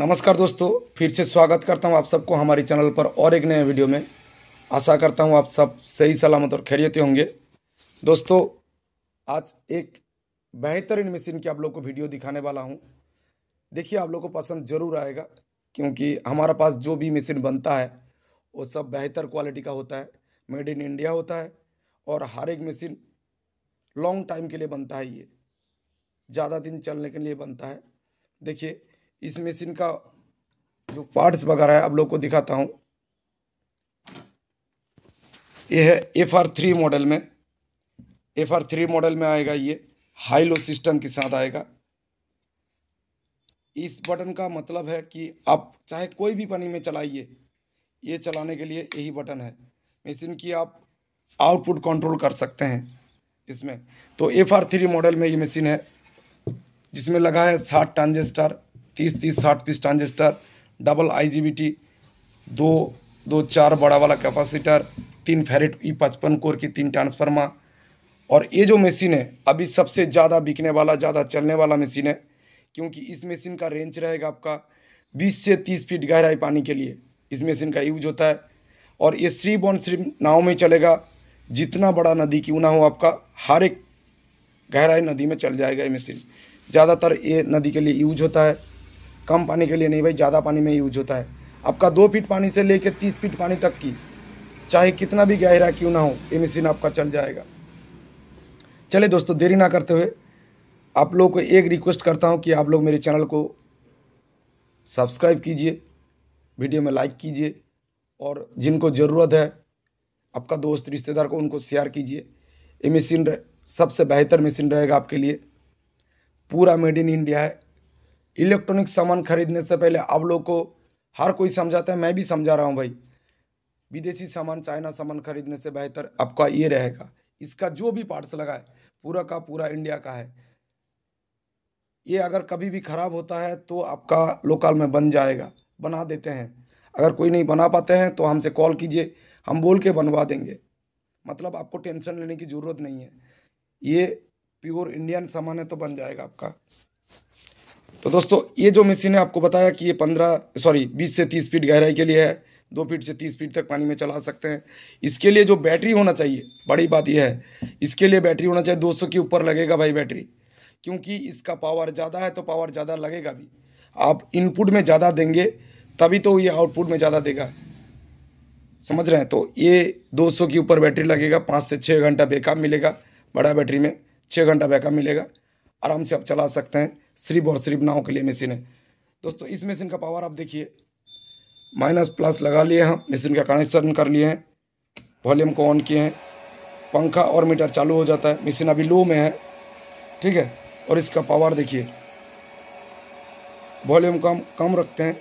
नमस्कार दोस्तों फिर से स्वागत करता हूँ आप सबको हमारे चैनल पर और एक नए वीडियो में आशा करता हूँ आप सब सही सलामत और खैरियत होंगे दोस्तों आज एक बेहतरीन मशीन की आप लोग को वीडियो दिखाने वाला हूँ देखिए आप लोग को पसंद ज़रूर आएगा क्योंकि हमारे पास जो भी मशीन बनता है वो सब बेहतर क्वालिटी का होता है मेड इन इंडिया होता है और हर एक मशीन लॉन्ग टाइम के लिए बनता है ये ज़्यादा दिन चलने के लिए बनता है देखिए इस मशीन का जो पार्ट्स वगैरह है आप लोग को दिखाता हूँ ये है एफ आर थ्री मॉडल में एफ आर थ्री मॉडल में आएगा ये हाई लो सिस्टम के साथ आएगा इस बटन का मतलब है कि आप चाहे कोई भी पानी में चलाइए ये चलाने के लिए यही बटन है मशीन की आप आउटपुट कंट्रोल कर सकते हैं इसमें तो एफ आर थ्री मॉडल में ये मशीन है जिसमें लगा है साठ ट्रांजिस्टर तीस तीस साठ पीस ट्रांजिस्टर डबल आईजीबीटी दो दो चार बड़ा वाला कैपेसिटर तीन फेरेट ई e पचपन कोर की तीन ट्रांसफार्मा और ये जो मशीन है अभी सबसे ज़्यादा बिकने वाला ज़्यादा चलने वाला मशीन है क्योंकि इस मशीन का रेंज रहेगा आपका 20 से 30 फीट गहराई पानी के लिए इस मशीन का यूज होता है और ये श्री बॉन्ड श्री नाव में चलेगा जितना बड़ा नदी क्यों ना हो आपका हर एक गहराई नदी में चल जाएगा ये मशीन ज़्यादातर ये नदी के लिए यूज होता है कम पानी के लिए नहीं भाई ज़्यादा पानी में यूज होता है आपका दो फीट पानी से लेकर तीस फीट पानी तक की चाहे कितना भी गहरा क्यों ना हो ये मशीन आपका चल जाएगा चले दोस्तों देरी ना करते हुए आप लोगों को एक रिक्वेस्ट करता हूँ कि आप लोग मेरे चैनल को सब्सक्राइब कीजिए वीडियो में लाइक कीजिए और जिनको ज़रूरत है आपका दोस्त रिश्तेदार को उनको शेयर कीजिए ये मशीन सबसे बेहतर मशीन रहेगा आपके लिए पूरा मेड इन इंडिया है इलेक्ट्रॉनिक सामान खरीदने से पहले आप लोग को हर कोई समझाता है मैं भी समझा रहा हूँ भाई विदेशी सामान चाइना सामान खरीदने से बेहतर आपका ये रहेगा इसका जो भी पार्ट्स लगा है पूरा का पूरा इंडिया का है ये अगर कभी भी ख़राब होता है तो आपका लोकल में बन जाएगा बना देते हैं अगर कोई नहीं बना पाते हैं तो हमसे कॉल कीजिए हम बोल के बनवा देंगे मतलब आपको टेंशन लेने की ज़रूरत नहीं है ये प्योर इंडियन सामान है तो बन जाएगा आपका तो दोस्तों ये जो मशीन है आपको बताया कि ये पंद्रह सॉरी बीस से तीस फीट गहराई के लिए है दो फीट से तीस फीट तक पानी में चला सकते हैं इसके लिए जो बैटरी होना चाहिए बड़ी बात यह है इसके लिए बैटरी होना चाहिए 200 के ऊपर लगेगा भाई बैटरी क्योंकि इसका पावर ज़्यादा है तो पावर ज़्यादा लगेगा भी आप इनपुट में ज़्यादा देंगे तभी तो ये आउटपुट में ज़्यादा देगा समझ रहे हैं तो ये दो के ऊपर बैटरी लगेगा पाँच से छः घंटा बैकअप मिलेगा बड़ा बैटरी में छः घंटा बैकअप मिलेगा आराम से आप चला सकते हैं सिर्फ और सिर्फ नाव के लिए मशीन है दोस्तों इस मशीन का पावर आप देखिए माइनस प्लस लगा लिए हम मशीन का कनेक्शन कर लिए हैं वॉल्यूम को ऑन किए हैं पंखा और मीटर चालू हो जाता है मशीन अभी लो में है ठीक है और इसका पावर देखिए वॉल्यूम कम कम रखते हैं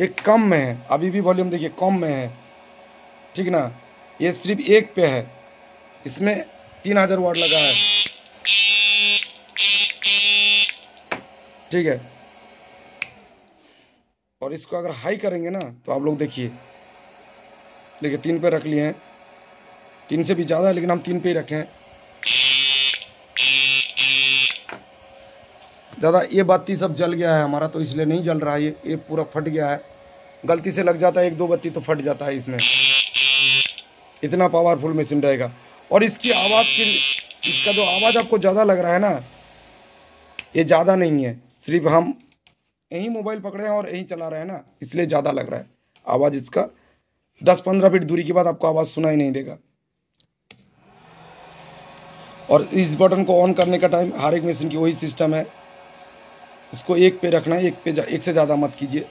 ये कम में है अभी भी वॉल्यूम देखिए कम में है ठीक ना ये सिर्फ एक पे है इसमें तीन हज़ार वाट लगा है ठीक है और इसको अगर हाई करेंगे ना तो आप लोग देखिए देखिए तीन पे रख लिए हैं तीन से भी ज़्यादा है लेकिन हम तीन पे ही रखे हैं दादा ये बत्ती सब जल गया है हमारा तो इसलिए नहीं जल रहा है ये ये पूरा फट गया है गलती से लग जाता है एक दो बत्ती तो फट जाता है इसमें इतना पावरफुल मशीन रहेगा और इसकी आवाज़ की इसका जो आवाज़ आपको ज़्यादा लग रहा है ना ये ज़्यादा नहीं है सिर्फ हम यहीं मोबाइल पकड़े हैं और यहीं चला रहे हैं ना इसलिए ज़्यादा लग रहा है आवाज़ इसका दस पंद्रह फीट दूरी के बाद आपको आवाज़ सुनाई नहीं देगा और इस बटन को ऑन करने का टाइम हर एक मशीन की वही सिस्टम है इसको एक पे रखना है एक पे एक से ज़्यादा मत कीजिए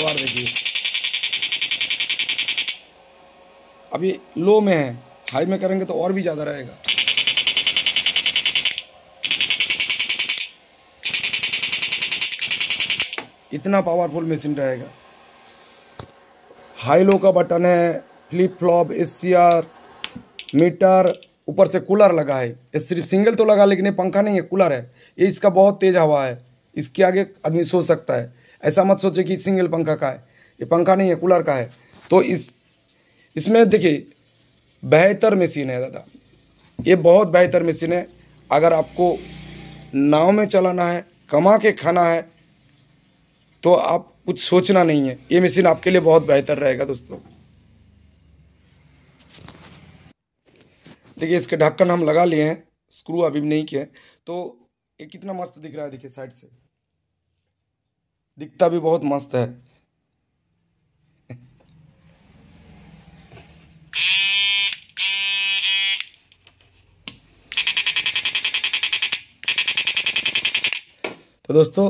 आवाज़ देखिए अभी लो में है हाई में करेंगे तो और भी ज़्यादा रहेगा इतना पावरफुल मशीन रहेगा हाई लो का बटन है फ्लिप फ्लॉप एस मीटर ऊपर से कूलर लगा है सिर्फ सिंगल तो लगा लेकिन ये पंखा नहीं है कूलर है ये इसका बहुत तेज़ हवा है इसके आगे आदमी सोच सकता है ऐसा मत सोचे कि सिंगल पंखा का है ये पंखा नहीं है कूलर का है तो इस इसमें देखिए बेहतर मशीन है दादा ये बहुत बेहतर मशीन है अगर आपको नाव में चलाना है कमा के खाना है तो आप कुछ सोचना नहीं है ये मशीन आपके लिए बहुत बेहतर रहेगा दोस्तों देखिए इसके ढक्कन हम लगा लिए हैं स्क्रू अभी नहीं किए तो ये कितना मस्त दिख रहा है देखिए साइड से दिखता भी बहुत मस्त है तो दोस्तों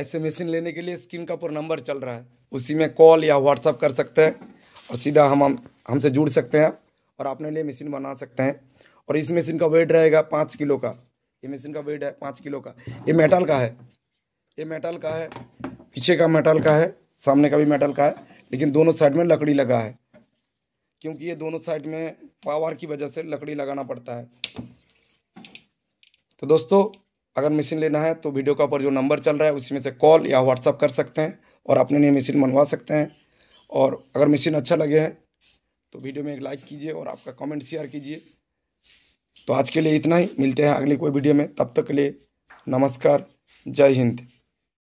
ऐसे मशीन लेने के लिए स्क्रीन का पूरा नंबर चल रहा है उसी में कॉल या व्हाट्सअप कर सकते हैं और सीधा हम हमसे जुड़ सकते हैं और अपने लिए मशीन बना सकते हैं और इस मशीन का वेट रहेगा पाँच किलो का ये मशीन का वेट है पाँच किलो का ये मेटल का है ये मेटल का है पीछे का मेटल का है सामने का भी मेटल का है लेकिन दोनों साइड में लकड़ी लगा है क्योंकि ये दोनों साइड में पावर की वजह से लकड़ी लगाना पड़ता है तो दोस्तों अगर मशीन लेना है तो वीडियो का ऊपर जो नंबर चल रहा है उसी में से कॉल या व्हाट्सअप कर सकते हैं और अपने लिए मशीन मनवा सकते हैं और अगर मशीन अच्छा लगे है तो वीडियो में एक लाइक कीजिए और आपका कमेंट शेयर कीजिए तो आज के लिए इतना ही मिलते हैं अगली कोई वीडियो में तब तक के लिए नमस्कार जय हिंद